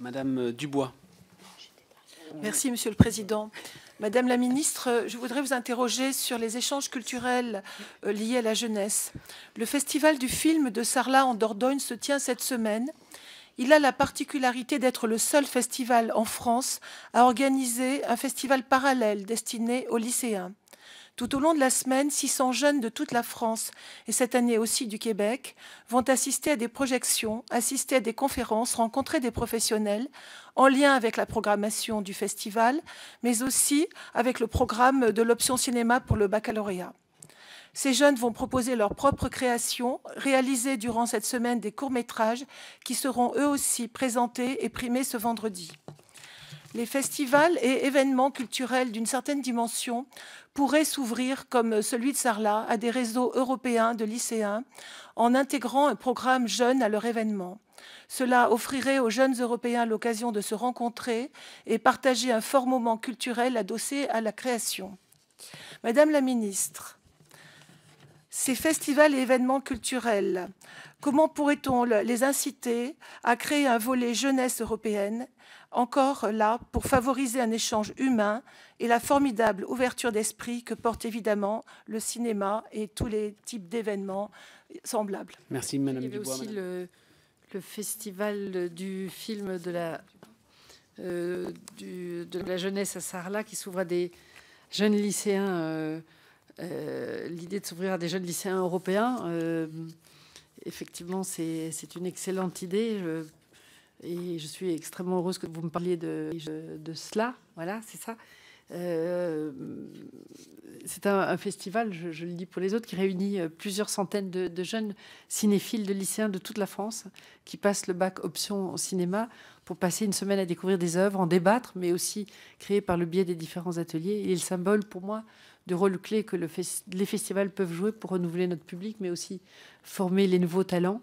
Madame euh, Dubois. Merci, Monsieur le Président. Madame la Ministre, je voudrais vous interroger sur les échanges culturels euh, liés à la jeunesse. Le Festival du film de Sarlat en Dordogne se tient cette semaine. Il a la particularité d'être le seul festival en France à organiser un festival parallèle destiné aux lycéens. Tout au long de la semaine, 600 jeunes de toute la France et cette année aussi du Québec vont assister à des projections, assister à des conférences, rencontrer des professionnels en lien avec la programmation du festival, mais aussi avec le programme de l'option cinéma pour le baccalauréat. Ces jeunes vont proposer leurs propres créations, réaliser durant cette semaine des courts-métrages qui seront eux aussi présentés et primés ce vendredi les festivals et événements culturels d'une certaine dimension pourraient s'ouvrir, comme celui de Sarlat, à des réseaux européens de lycéens en intégrant un programme jeune à leur événement. Cela offrirait aux jeunes Européens l'occasion de se rencontrer et partager un fort moment culturel adossé à la création. Madame la Ministre, ces festivals et événements culturels Comment pourrait-on les inciter à créer un volet jeunesse européenne, encore là, pour favoriser un échange humain et la formidable ouverture d'esprit que porte évidemment le cinéma et tous les types d'événements semblables Merci, Madame Il y a aussi Le, festival du film de la, euh, de la jeunesse à Sarlat qui s'ouvre à des jeunes lycéens. Euh, euh, l'idée de s'ouvrir à des jeunes lycéens européens, euh, effectivement, c'est une excellente idée. Je, et je suis extrêmement heureuse que vous me parliez de, cela. Voilà, c'est ça. Euh, c'est un, festival, je, le dis pour les autres, qui réunit plusieurs centaines de, jeunes cinéphiles, de lycéens de toute la France, qui passent le bac option au cinéma pour passer une semaine à découvrir des œuvres, en débattre, mais aussi créer par le biais des différents ateliers. et le symbole pour moi de rôle clé que les festivals peuvent jouer pour renouveler notre public, mais aussi former les nouveaux talents.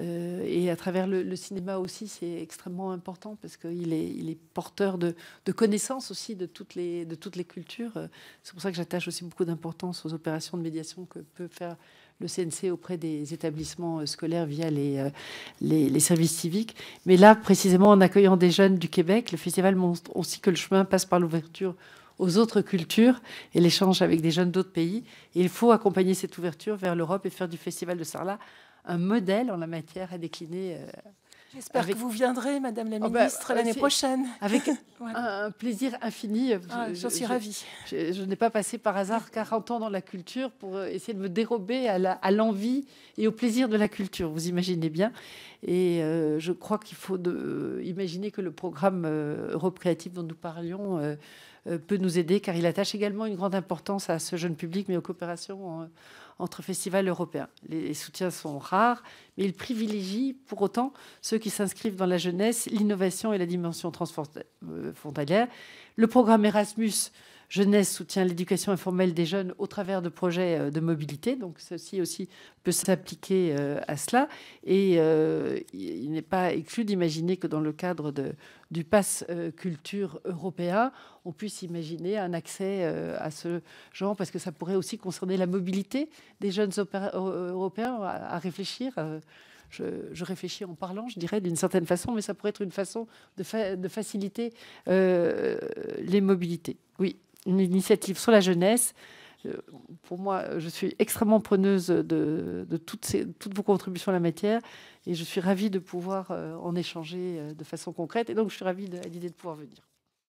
Euh, et à travers le, cinéma aussi, c'est extrêmement important parce qu'il est, porteur de, connaissances aussi de toutes les, cultures. C'est pour ça que j'attache aussi beaucoup d'importance aux opérations de médiation que peut faire le CNC auprès des établissements euh, scolaires via euh, les services civiques. Mais là, précisément, en accueillant des jeunes du Québec, le festival montre aussi que le chemin passe par l'ouverture aux autres cultures et l'échange avec des jeunes d'autres pays. il faut accompagner cette ouverture vers l'Europe et faire du Festival de Sarlat un modèle en la matière à décliner. Euh, J'espère que vous viendrez, Madame la oh, bah, Ministre, l'année prochaine. Avec un plaisir infini. Ah, j'en suis ravie. Je, n'ai pas passé par hasard 40 ans dans la culture pour euh, essayer de me dérober à l'envie et au plaisir de la culture, vous imaginez bien. Et euh, je crois qu'il faut imaginer que le programme Europe Créative dont nous parlions euh, peut nous aider car il attache également une grande importance à ce jeune public, mais aux coopérations euh, entre festivals européens. Les, soutiens sont rares, mais il privilégie pour autant ceux qui s'inscrivent dans la jeunesse, l'innovation et la dimension transfrontalière. Euh, Le programme Erasmus jeunesse soutient l'éducation informelle des jeunes au travers de projets euh, de mobilité. Donc ceci aussi peut s'appliquer euh, à cela. Et euh, il n'est pas exclu d'imaginer que dans le cadre du pass culture européen, on puisse imaginer un accès à ce genre, parce que ça pourrait aussi concerner la mobilité des jeunes européens à réfléchir je, réfléchis en parlant, je dirais, d'une certaine façon, mais ça pourrait être une façon de, de faciliter euh, les mobilités. Oui, une initiative sur la jeunesse. Euh, pour moi, je suis extrêmement preneuse de, toutes, ces, toutes, vos contributions à la matière et je suis ravie de pouvoir euh, en échanger de façon concrète. Et donc, je suis ravie de, l'idée de pouvoir venir.